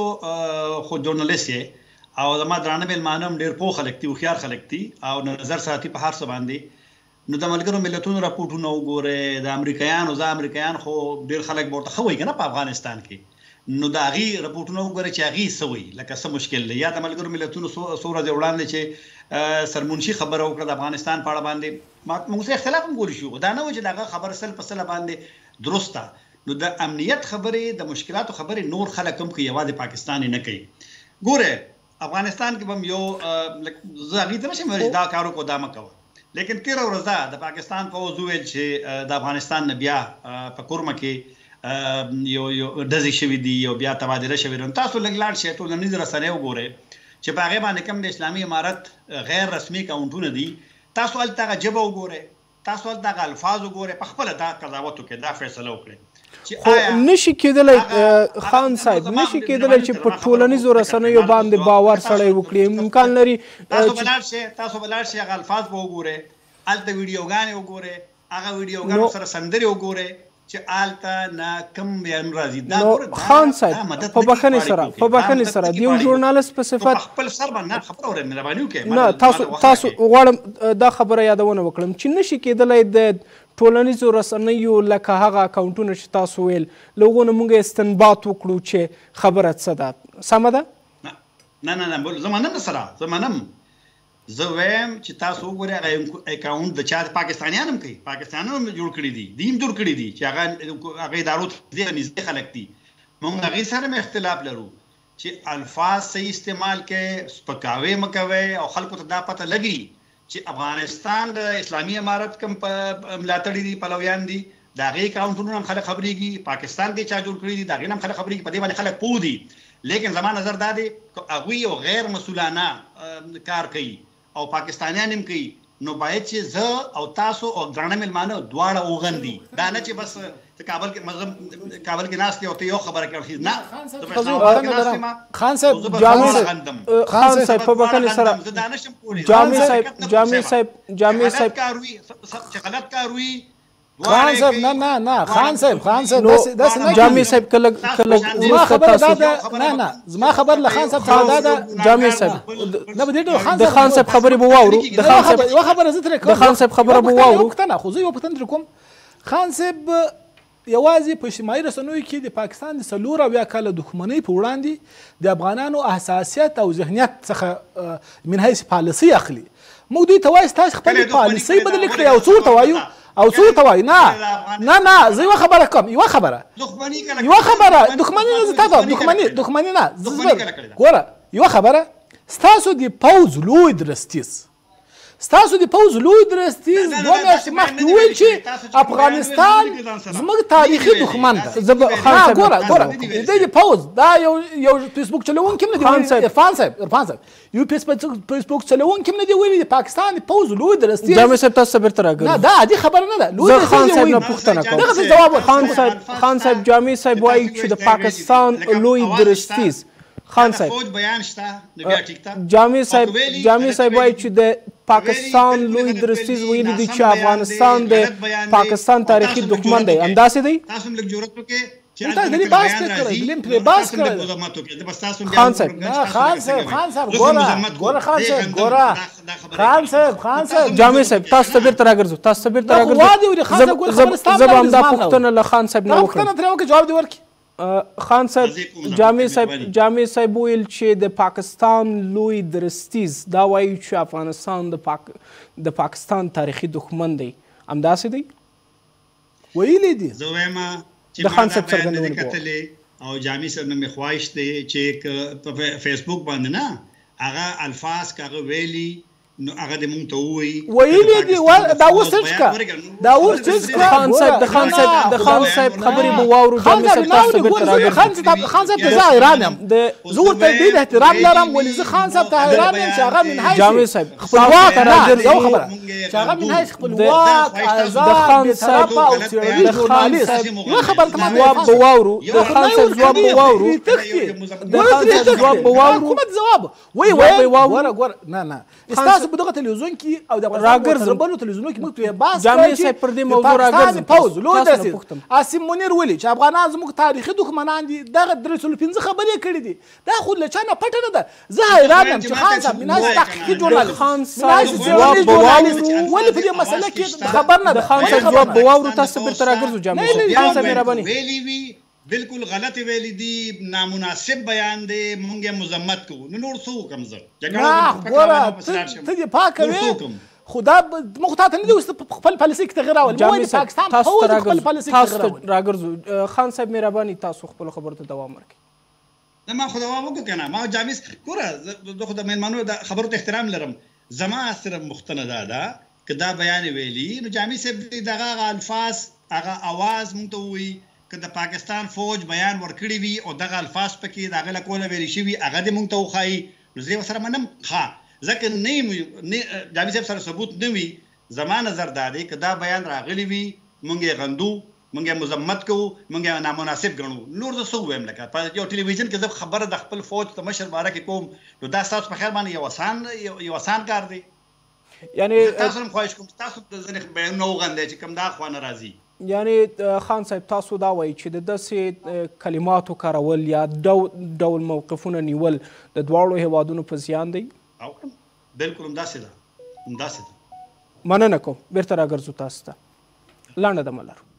خو جورنالیست یې او زما درانه ملمانه ډیر پوه خلک دي او خيار خلک دي او نظر ساتي په هر څه باندې نو د ملګرو ملتونو راپورټونه وګوره د امریکایانو ځا امریکایان خو ډیر خلک ورته خوي کنه په افغانستان کې نو دا غي راپورټونه وګوره چې غي سوي لکه څه مشکل دی یا د ملګرو ملتونو سوره د وړاندې چې سرمنشي خبره وکړه د افغانستان په اړه باندې موږ سره اختلاف هم ګول شو دا نه و چې دا خبر سل په سل باندې درسته نو د امنیت خبرې د مشکلاتو خبرې نور خلک هم کوي یوازې پاکستان نه کوي ګوره افغانستان کې هم یو زغی ته نشم دا کارو کو دامه کوي لیکن تیر ورځ د پاکستان فوج ویل چې د افغانستان نه بیا په کورمه کې یو یو دزې شوی دی یو بیا تبادله شوی دی تاسو لګلار شئ ټول نه رسنۍ وګورئ چې په هغه باندې کوم د اسلامي امارت غیر رسمي کاونټونه دي تاسو الته جبه وګورئ تاسو الته الفاظ وګورئ په خپل دا قضاوت کې دا فیصله وکړئ خو نشي کېدلی خان صاحب نشي کېدلی چې په ټولنیزو رسنیو باندې باور سړی وکړي امکان لري تاسو بلار شئ تاسو بلار شئ هغه الفاظ به وګورئ هلته ویډیوګانې وګورئ هغه ویډیوګانو سره سندرې وګورئ چې آلته نه کم بیان راځي دا نو خان صاحب په بخښنې سره په بخښنې سره د یو ژورنالیست په صفت خپل سر باندې خبره ورې مهرباني وکړئ نه تاسو تاسو غواړم دا خبره یادونه وکړم چې نشي کېدلی د ټولنیزو رسنیو لکه هغه اکاونټونه چې تاسو ویل له هغو نه موږ استنباط وکړو چې خبره څه ده سمه ده نه نه نه بول زمانم سره زمانم زه وایم چې تاسو وګورئ هغه اکاونټ د چا پاکستانیان هم کوي پاکستانیان هم جوړ کړی دي دیم جوړ کړی دي چې هغه هغه ادارو ته نږدې خلک دي موږ هغه سره مې اختلاف لرو چې الفاظ صحیح استعمال کړي سپکاوي مکوي او خلکو ته دا پته لګي چې افغانستان د اسلامي امارت کم په ملاتړ دي پلویان دي دا غي کاونټونه هم خلک خبريږي پاکستان کې چا جوړ کړی دي دا غي هم خلک خبريږي په دې باندې خلک پوه دي لیکن زما نظر دا دی هغه یو غیر مسولانه کار کوي او پاکستانیان هم کوي نو باید چې زه او تاسو او ګرانه ملمانه دواړه وغندي دا نه چې بس ته کابل کې مطلب کابل کې ناس ته او ته یو خبره کوي نه خان صاحب جامع صاحب خان صاحب په بکل سره جامع صاحب جامع صاحب جامع صاحب کاروي سب غلط کاروي خان صاحب نه نه نه خان صاحب خان صاحب داس داس نه جامع صاحب کله کله ما خبر دا نه نه زما خبر له خان صاحب څخه دا دا جامع صاحب نه بده ته خان صاحب د خان صاحب خبرې بو واورو د خان صاحب خبره زه تر کوم د خان صاحب خبره بو واورو کنه خو زه یو پتن در کوم خان صاحب یوازې په اجتماعي رسنیو کې د پاکستان د څلور اویا کاله دښمنۍ په وړاندې د افغانانو احساسیت او ذهنیت څخه من حیث پالیسي اخلي موږ دوی ته وایي تاسو خپل پالیسي بدل کړئ او څور ته وایو او څو ته وای نه نه نه زه یو خبره کوم یو خبره یو خبره دښمنی نه زه تاسو دښمنی دښمنی نه ګوره یو خبره ستاسو دی پوز لوی درستیس ستاسو د پوز لوی درستیز دوه میاشتې مخکې وویل چې افغانستان زموږ تاریخي دښمن ده زه به خان ګوره ګوره د دې د پوز دا یو یو فیسبوک چلوونکی هم نه دی عرفان صاحب عرفان صاحب یو فیسبوک چلوونکی هم نه دی ویلي د پاکستان د پوز لوی درستیز جامع صاحب تاسو ته بیرته راګرځم نه دا عادي خبره نه ده لوی درستیز خان صاحب نه پوښتنه کوم دغه ځواب خان صاحب خان صاحب جامع صاحب وایي چې د پاکستان لوی درستیز خان صاحب فوج بیان شته نو بیا ټیک ته جامع صاحب جامع صاحب وایي چې د پاکستان لوی درستیز ویل دي چې افغانستان د پاکستان تاریخي دښمن دی همداسې دی تاسو موږ جوړت وکړي دا دې باس کړی بلم پرې باس کړی خان صاحب خان صاحب خان صاحب ګوره ګوره خان صاحب ګوره خان صاحب خان صاحب جامع صاحب تاسو ته بیرته راګرځو تاسو ته بیرته راګرځو زه به همدا پوښتنه له خان صاحب نه وکړم پوښتنه ترې وکړه جواب دې ورکړي خان صاحب جامع صاحب جامع صاحب ویل چې د پاکستان لوی درستیز دا وایي چې افغانستان د پاک د پاکستان تاریخي دښمن دی همداسې دی ویلې دی زه وایم چې خان صاحب څرګندونه کتلې او جامع صاحب نه مخواهش دی چې په فیسبوک باندې نه هغه الفاظ کاغه ویلي هغه د مونږ ته وایي ویلې دي دا اوس څه کا دا اوس څه کا خان صاحب د خان صاحب د خان صاحب خبرې مو واورو جمله صاحب تاسو بیرته راغلی خان صاحب خان صاحب ته زه حیران یم زور ته ډېر احترام لرم ولې زه خان صاحب ته حیران یم چې هغه من هاي جامع صاحب خپلواک راځي یو خبره چې هغه من هاي خپلواک د خان صاحب او د خان صاحب یو خبره ته جواب به واورو د خان صاحب جواب به واورو د خان صاحب جواب به واورو کوم ځواب وای وای وای ګور ګور نه نه تاسو په دغه تلویزیون کې او د افغانستان بلو تلویزیونونو کې موږ پرې بحث جامع صاحب پر دې موضوع راګرځم پوز لو داسې عاصم منیر ویلي چې افغانان زموږ تاریخي دښمنان دي دغه درې سلو پنځه خبرې کړې دي دا خو له چا نه پټه نه ده زه حیران یم چې خان صاحب میناس تحقیقي جورنالیست خان صاحب ولې په دې مسله کې خبر نه ده خان صاحب جواب به واورو تاسو بیرته راګرځو جامع صاحب خان صاحب مهرباني بالکل غلط ویل دي نامناسب بیان دي مونږه مذمت کو نو نور څه کوم زه جګړه ګوره ته دې پاکوي خدا مخته ته نه دوست خپل پالیسی کې تغیر راول مو د پاکستان په خپل پالیسی کې تغیر راول راګرزو خان صاحب مهرباني تاسو خپل خبرو ته دوام ورکړئ نه ما خدا وکړو کنه ما جامیس ګوره د خدای مېلمانو د خبرو ته احترام لرم زما سره مختنه دا ده که دا بیان ویلی نو جامی صاحب دغه الفاظ هغه اواز مونږ ته وایي که د پاکستان فوج بیان ورکړي وي او دغه الفاظ پکې د غل کوله ویل شي هغه د مونږ ته وخایي نو زه سره منم ښا ځکه نه جابي صاحب سره ثبوت نه وي زما نظر دا دی چې دا بیان راغلی وي مونږه غندو مونږه مذمت کوو مونږه نامناسب ګڼو نور زه څه وایم لکه په یو ټلویزیون کې زه خبره د خپل فوج ته مشر باره کې کوم نو دا تاسو په خیر باندې یو آسان یو آسان کار دی یعنی تاسو هم خواهش کوم تاسو د ځنې بیان نو غندې چې کوم دا خو ناراضي یعنی خان صاحب تاسو دا وایي چې د داسې کلماتو کارول یا ډول موقفونه نیول د دواړو هیوادونو په زیان دی بالکل همداسې ده همداسې ده مننه کوم بیرته راګرځو تاسو ته لنډه دمه لرو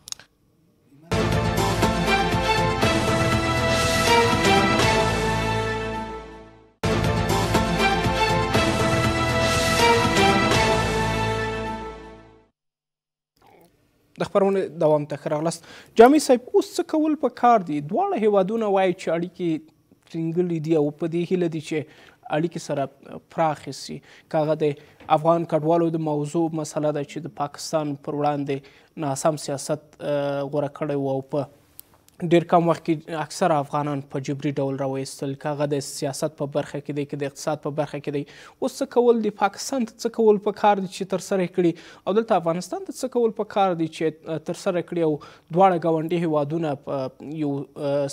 د خبرونه دوام ته خراغلست جامع صاحب اوس څه کول په کار دي دواړه هیوادونه وایي چې اړیکې ټینګلې دي او په دې هیله دي چې اړیکې سره پراخې سي که هغه د افغان کډوالو د موضوع مسله ده چې د پاکستان پر وړاندې ناسم سیاست غوره کړی و او په ډیر کم وخت کې اکثر افغانان په جبري ډول راوېستل کغه د سیاست په برخه کې دی که د اقتصاد په برخه کې دی اوس څه کول دی پاکستان ته څه کول په کار دی چې تر سره کړي او دلته افغانستان ته څه کول په کار دی چې تر سره کړي او دواړه ګاونډي هیوادونه په یو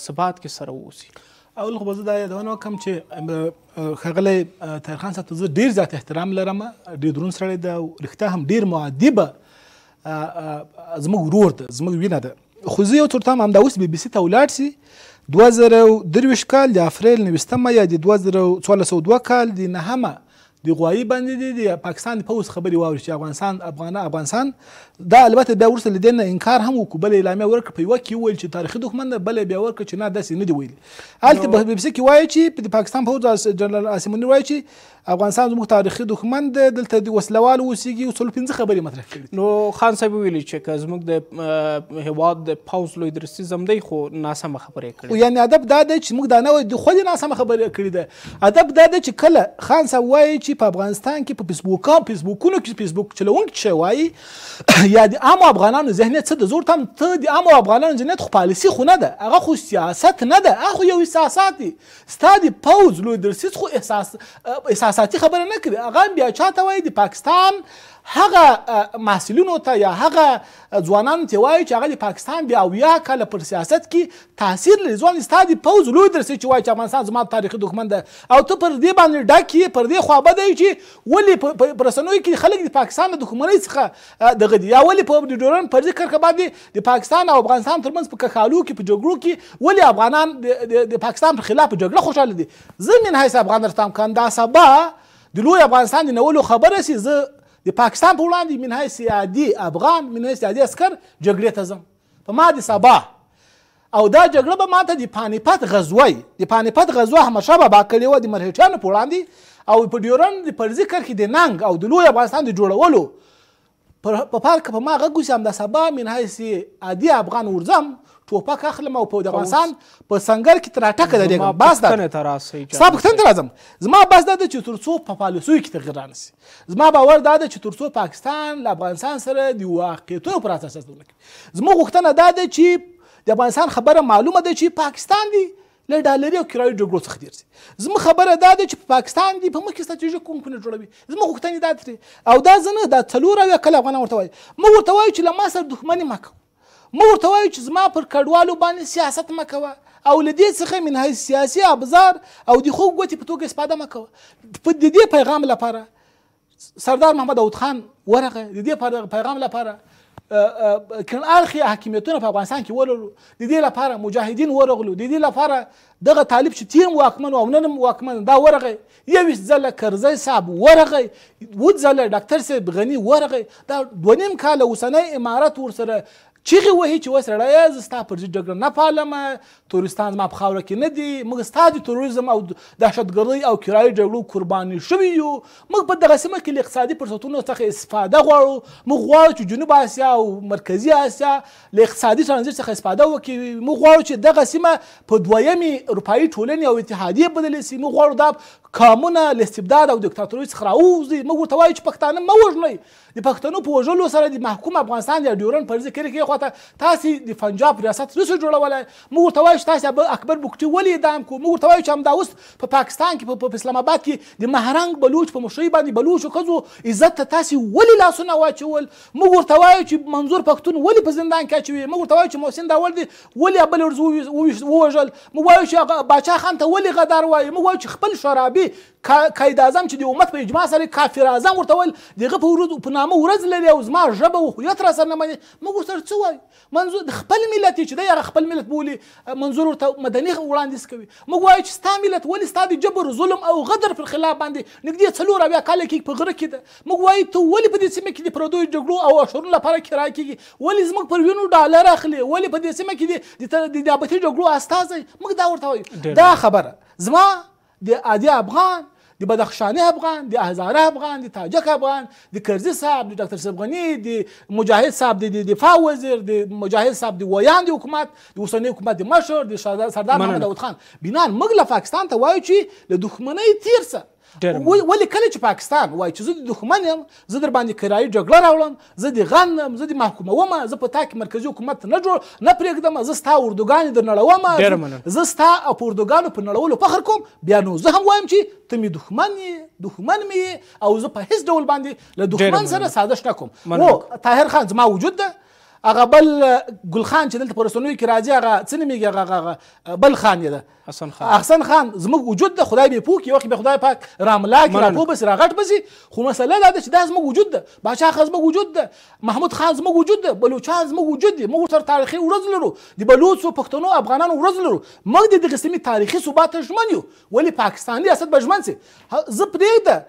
ثبات کې سره واوسي اول خو زه دا یادونه کوم چې خغلی طاهر خان صاحب ته زه ډیر زیات احترام لرم ډیر درون سړی دی او رښتیا هم ډیر معدبه زموږ ورور ده زموږ وینه ده خو زه یو تورته همدا اوس بي بي سي ته ولاړ شي 2023 کال د افریل 19 یا د 2014 کال د نهمه د غوایي باندې د پاکستان د پوز خبري واوري چې افغانستان افغان افغانستان دا البته بیا ورسره لیدل نه انکار هم وکړ بل اعلامیه ورکړه په یو کې ویل چې تاریخي دښمن ده بل بیا ورکړه چې نه داسې نه دی ویلي البته په بي بي سي کې وایي چې د پاکستان پوز جنرال اسمنی وایي چې افغانستان زموږ تاریخي دښمن دی دلته د وسلوال اوسیږي او څلور پنځه خبرې مطرح کړي نو خان صاحب ویلي چې که زموږ د هیواد د پوځ لوی درستیزم دی خو ناسمه خبرې کړې یعنی ادب دا دی چې موږ دا نه وایو خو دې ناسمه خبرې کړې ده ادب دا دی چې کله خان صاحب وایي چې په افغانستان کې په فیسبوک فیسبوکونو کې فیسبوک چلوونکي چې وایي یا د عامو افغانانو ذهنیت څه د زور تم ته د عامو افغانانو ذهنیت خو پالیسي خو نه ده هغه خو سیاست نه ده هغه یو احساسات دي ستا د پوځ لوی درستیز خو احساس احساس احساساتي خبره نه کوي هغه بیا چاته وایي د پاکستان هغه محصلینو ته یا هغه ځوانانو ته وایي چې هغه د پاکستان بیا اویا کاله پر سیاست کې تاثیر لري ځوان ستا د پوځ لوی درسي چې وایي چې افغانستان زما تاریخي دښمن ده او ته پر دې باندې ډک یې پر دې خوابه دی چې ولې په رسنیو کې خلک د پاکستان د دښمنۍ څخه دغه دي یا ولې په ډیورن فرضي کرکه باندې د پاکستان او افغانستان ترمنځ په کخالو کې په جګړو کې ولې افغانان د پاکستان پر خلاف جګړه خوشاله دي زه من حیث افغان رستم کانداسبا د لوی افغانستان د نولو خبره سي زه د پاکستان په وړاندې من حیث عادي افغان من حیث عادي اسکر جګړې ته ځم په ما د سبا او دا جګړه به ماته د پانیپت غزوی د پانیپت غزوه همشه به باکلې وه د مرهټیانو په وړاندې او په ډیورن د فرضي کرښې د ننګ او د لوی افغانستان د جوړولو په پا پارک په ما غږ وسي همدا سبا من حیث عادي افغان ورځم ټوپک اخلم او په افغانستان په سنگر کې تر اټکه درېږم بس دا ستا پوښتنې ته راځم زما بس دا ده چې تر څو په پالیسیو کې تغیر رانسي زما باور دا ده چې تر څو پاکستان له افغانستان سره د واقعیتونو پر اساس زموږ غوښتنه دا ده چې د افغانستان خبره معلومه ده چې پاکستان دی له ډالري او کرایي جګړو څخه تیر شي زما خبره دا ده چې په پاکستان دی په مخکې ستراتیژیک کمپنی جوړوي زما غوښتنې دا ترې او دا زنه دا څلور او کله افغانان ورته وایي موږ ورته وایو چې له ما سره دښمني مه کوه مه ورته وایو چې زما پر کډوالو باندې سیاست مه کوه او له دې څخه منهای سیاسي ابزار او د خو ګوتې په توګه استفاده مه کوه په دې پیغام لپاره سردار محمد داود خان ورغه د دې پیغام لپاره کڼ اړخي حاکمیتونه په افغانستان کې ولرو د دې لپاره مجاهدین ورغلو د دې لپاره دغه طالب چې تیم واکمن او نن واکمن دا ورغه یوه ځله کرزی صاحب ورغه و ځله ډاکټر صاحب غنی ورغه دا دونیم کال اوسنۍ امارات ورسره چیغې وهي چې وای سړیه زه ستا پر ضد جګړه نه پالمه تورستان زما په خاوره کې نه دي موږ ستا د توریزم او دهشتګردۍ او کرایي جګړو قرباني شوي یو موږ په دغه سیمه کې له اقتصادي فرصتونو څخه استفاده غواړو موږ غواړو چې جنوب اسیا او مرکزي اسیا له اقتصادي ترانزیت څخه استفاده وکړي موږ غواړو چې دغه سیمه په دویمې اروپایي ټولنې او اتحادیې بدلې سي موږ غواړو دا قامونه له استبداد او دیکتاتورۍ څخه راووځي موږ ورته وایو چې پښتانه مه وژنئ د پښتنو په وژلو سره د محکوم افغانستان د ډیورن فرضي کرښې خواته تاسې د پنجاب ریاست نشئ جوړولی موږ ورته وایو چې تاسې اکبر بکټي ولې اعدام کړو موږ ورته وایو چې همدا اوس په پاکستان کې په اسلام آباد کې د مهرنګ بلوچ په مشرۍ باندې بلوچو ښځو عزت ته تاسې ولې لاسونه واچول موږ ورته وایو چې منظور پښتون ولې په زندان کې اچوي موږ ورته وایو چې محسن داول دی ولې ابل ووژل موږ وایو چې باچا خان ته ولې غدار وایي موږ وایو چې خپل شرابي دی قائد اعظم چې د امت په اجماع سره کافر اعظم ورته ویل دغه په ورځ په نامه ورځ لري او زما ژبه او هویت را سره نه مني موږ سره څه وایي منظور د خپل ملت چې دی هغه خپل ملت بولي منظور ورته مدني وړاندیز کوي موږ وایو چې ستا ملت ولې ستا د جبر ظلم او غدر پر خلاف باندې نږدې څلور اویا کاله کې په غره کې ده موږ وایو ته ولې په دې سیمه کې د پردو جګړو او اشرونو لپاره کرای کیږي ولې زموږ پر وینو ډالر اخلي ولې په دې سیمه کې د د دابتي جګړو استازي موږ دا ورته وایو دا خبره زما د عادي افغان د بدخشاني افغان د هزاره افغان د تاجک افغان د کرزي صاحب د ډاکټر صاحب غني د مجاهد صاحب د دفاع وزیر د مجاهد صاحب د ویان د حکومت د اوسنۍ حکومت د مشر د سردار محمد داود خان بینان موږ له پاکستان ته وایو چې له دښمنۍ تیر سه ولې کله چې پاکستان وایي چې زه د دښمن یم زه در باندې کرایي جګړه راوړم زه د غن یم زه د محکوموم زه په تا کې مرکزي حکومت نه جوړ نه پرېږدم زه ستا اردوګانې در نړوم زه ستا او په اردوګانو په نړولو فخر کوم بیا نو زه هم وایم چې ته مې دښمن یې دښمن مې او زه په هیڅ ډول باندې له دښمن سره ساده شنه کوم او طاهر خان زما وجود ده هغه بل ګل خان چې دلته پرسنوي کې راځي هغه څه نمیږي هغه بل خان دی حسن خان حسن خان زموږ وجود د خدای به پوکي وخت به خدای پاک راملا کې راپو بس راغټ بسي خو مسله دا ده چې دا زموږ وجود ده بادشاه خان زموږ وجود ده محمود خان زموږ وجود ده بلوچستان زموږ وجود دي موږ سره تاریخي ورځ لرو د بلوچستان پښتنو افغانانو ورځ لرو موږ د دغه سیمې تاریخي ثبات ژمن یو ولی پاکستاني اسد بجمن سي زه پرېږده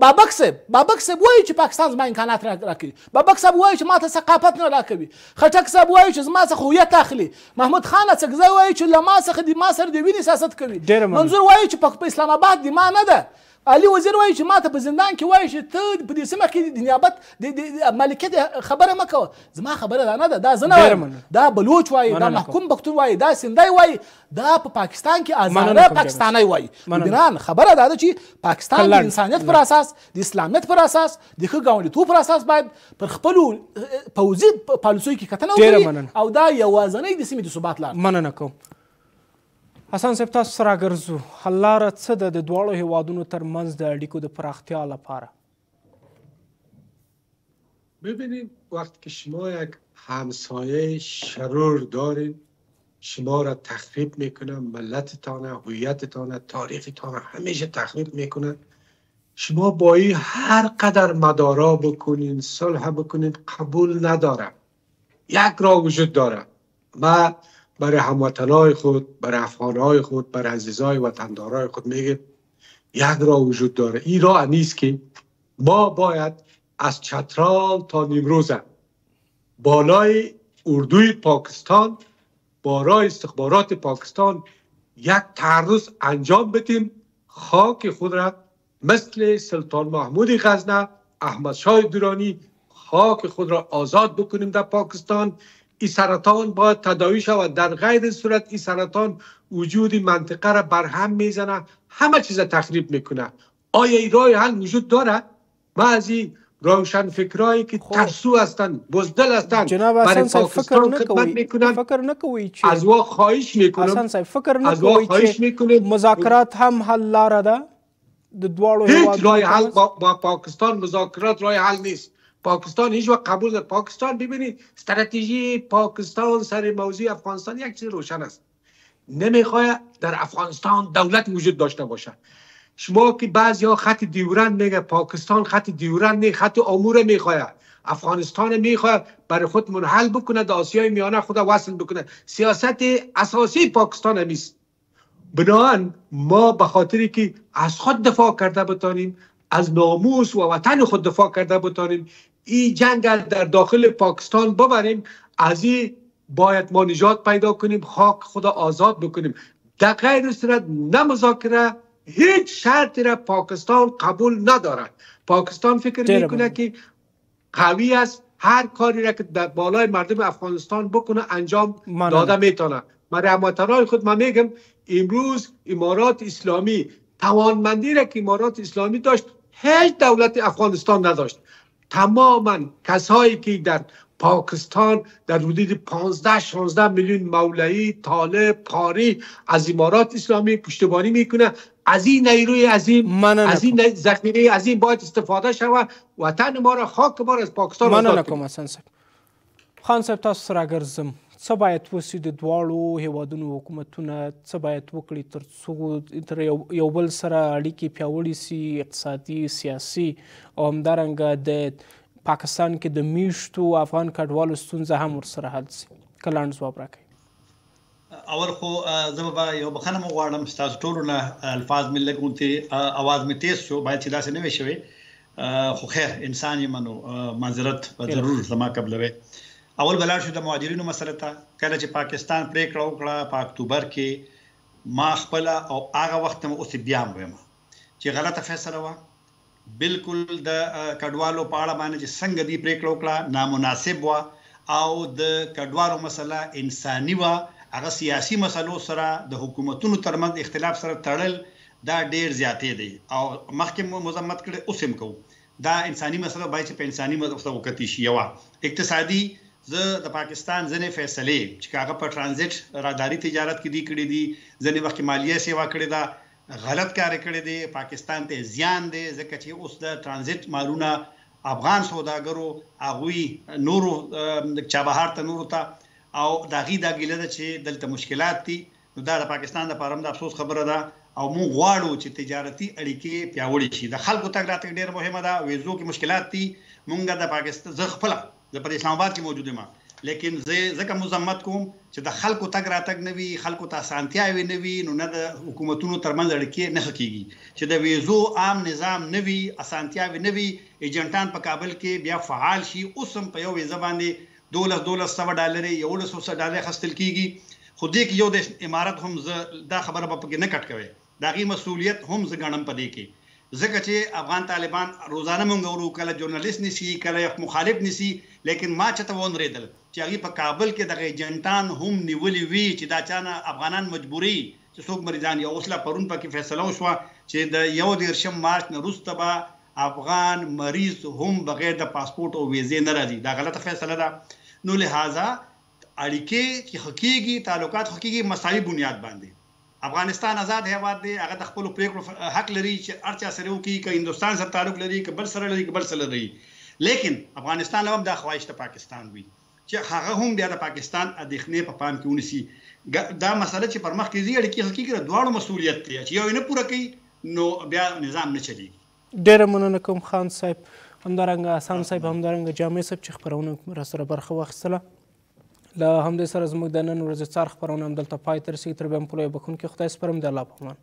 بابک صاحب بابک صاحب وایي چې پاکستان زما امکانات راکوي بابک صاحب وایي چې ماته ثقافت نه راکوي خټک صاحب وایي چې زما څخه هویت اخلي محمود خان اڅکزی وایي چې له ما څخه د ما سره د وینې سیاست کوي منظور وایي چې په اسلام آباد د ما نه ده علي وزیر وایي چې ماته په زندان کې وایي چې ته په دې سیمه کې د نیابت د مالکیت خبره مه کوه زما خبره دا نه ده دا زه نه دا بلوچ وایي دا محکوم پښتون وایي دا سندی وایي دا په پاکستان کې ازاره پاکستانی وایي ګران خبره دا ده چې پاکستان د انسانیت پر اساس د اسلامیت پر اساس د ښه ګاونډیتوب پر اساس باید پر خپلو پوځي پالیسیو کې کتنه وکړي او دا یوازنۍ د سیمې د ثبات لاره مننه کوم حسن صاحب تاسو سره را حل څه ده د دواړو هیوادونو ترمنځ د اړیکو د پراختیا لپاره ببینید وقتی که شما یک همسایه شرور دارین شما را تخریب میکنن تانه، تاریخ تانه، همیشه تخریب میکنن شما با این هر قدر مدارا بکنین صلح بکنین قبول ندارم، یک راه وجود داره و برای هموطنهای خود برای افغانهای خود برای عزیزای وطندارای خود میگه یک راه وجود داره این راه نیست که ما باید از چترال تا نیمروزه بالای اردوی پاکستان بارای استخبارات پاکستان یک تعرض انجام بدیم خاک خود را مثل سلطان محمود غزنه احمد شاه دورانی خاک خود را آزاد بکنیم در پاکستان این سرطان باید تداوی شود در غیر صورت این سرطان وجود منطقه را برهم میزنه همه چیز تخریب میکنه آیا ای رای حل وجود داره ما از این روشن فکرهایی که خوب. ترسو هستند بزدل هستند جناب برای پاکستان خدمت میکنن فکر نکوی چی از وا خواهش میکنم فکر نکوی چی مذاکرات هم حل لاره ده هیچ رای حل با, با پاکستان مذاکرات رای حل نیست پاکستان هیچ وقت قبول در پاکستان ببینید استراتژی پاکستان سر موضوع افغانستان یک چیز روشن است نمیخواد در افغانستان دولت وجود داشته باشه شما که بعضی ها خط دیورند میگه پاکستان خط دیورند نه خط امور میخواد افغانستان میخواد برای خود منحل بکنه در آسیای میانه خود وصل بکنه سیاست اساسی پاکستان همیست بناهن ما به خاطری که از خود دفاع کرده بتانیم از ناموس و وطن خود دفاع کرده بتانیم این جنگ در داخل پاکستان ببریم از این باید ما نجات پیدا کنیم خاک خدا آزاد بکنیم در غیر صورت نه مذاکره هیچ شرطی را پاکستان قبول ندارد پاکستان فکر میکنه که قوی است هر کاری را که در بالای مردم افغانستان بکنه انجام داده میتونه من رحمترهای خود من میگم امروز امارات اسلامی توانمندی را که امارات اسلامی داشت هیچ دولت افغانستان نداشت تماما کسایی که در پاکستان در حدود 15 16 میلیون مولایی طالب پاری از امارات اسلامی پشتبانی میکنه از این نیروی عظیم از این ذخیره عظیم باید استفاده شود وطن ما را خاک ما را از پاکستان من خان صاحب تاسو څه باید وسي د دواړو هیوادونو حکومتونه څه باید وکړي تر څو تر یو بل سره اړیکې پیاوړې سي اقتصادي سیاسي او همدارنګه د پاکستان کې د میشتو افغان کډوالو ستونزه هم ورسره حل سي کلاند ځواب راکړي اول خو زما یو بخنه مو غواړم تاسو ټول نه الفاظ مې لګونتي اواز مې تیز شو باید چې داسې نه وي شوی خو خیر انسان یې منو معذرت ضرور زما قبلوي اول بلار شو د مهاجرینو مسله ته کله چې پاکستان پریکړه وکړه په اکتوبر کې ما خپل او هغه وخت مې اوس بیا وایم چې غلطه فیصله وا بالکل د کډوالو په اړه باندې چې څنګه دی پریکړه وکړه نامناسب وا او د کډوالو مسله انساني وا هغه سیاسي مسلو سره د حکومتونو ترمنځ اختلاف سره تړل دا ډیر زیاتې دی او مخکې مزمت کړي اوسم کو دا انساني مسله باید چې په انساني مسله وکړي شي یو اقتصادي زه د پاکستان ځنې فیصلې چې هغه په ترانزیت راداری تجارت کې دی کړې دي ځنې وخت مالیه سیوا کړې ده غلط کار کړې دي پاکستان ته زیان دي ځکه چې اوس د ترانزیت مالونه افغان سوداګرو اغوي نورو چابهار ته نورو ته او دا غي دا ګیله ده چې دلته مشکلات دي نو دا د پاکستان د پاره د افسوس خبره ده او مو غواړو چې تجارتی اړیکې پیاوړې شي د خلکو تګ راتګ ډیر مهمه ده ویزو کې مشکلات دي مونږ د پاکستان زغ خپل زه پر اسلام آباد کې موجود یم لیکن زه ځکه مزمت کوم چې د خلکو تګ راتګ نه وي خلکو ته اسانتیا وي نه وي نو نه د حکومتونو ترمنځ اړیکې نه کیږي چې د ویزو عام نظام نه وي اسانتیا وي نه وي ایجنټان په کابل کې بیا فعال شي اوس هم په یو ویزه باندې 12 1200 ډالر 1100 ډالر خستل کیږي خو دې کې یو د امارت هم دا خبره په کې نه کټ کوي دا غي مسولیت هم زه غنم پدې کې ځکه چې افغان طالبان روزانه مونږ ورو کله جرنالیست نسی کله یو مخالف نسی لیکن ما چته ونریدل چې هغه په کابل کې دغه جنټان هم نیولې وی چې دا چانه افغانان مجبوري چې څوک مریضان یو اوسله پرون پکې فیصله وشو چې د یو دیرشم مارچ نه روسته به افغان مریض هم بغیر د پاسپورت او ویزې نه راځي دا غلطه فیصله ده نو لہذا اړیکې چې حقيقي تعلقات حقيقي مسایي بنیاد باندې افغانستان آزاد هیواد دی هغه د خپل پریکړو حق لري چې ارچا سره وکړي چې هندستان سره تعلق لري چې بل سره لري چې بل سره لري لیکن افغانستان لوم د خواهش ته پاکستان وي چې هغه هم د پاکستان اندېخنې په پا پام کې ونیسي دا مسله چې پر مخ کې زیړ کې حقیقي را دواړو مسولیت دی چې یو نه پوره کوي نو بیا نظام نه چلی ډېر مننه کوم خان صاحب همدارنګه حسن صاحب همدارنګه جامع صاحب چې خبرونه را سره برخه واخیستله له همدې سره زموږ د نن ورځې څار خپرونه همدلته پای ته رسېږي تر بیا هم په لویه بخښونکې خدای سپارم د الله په امان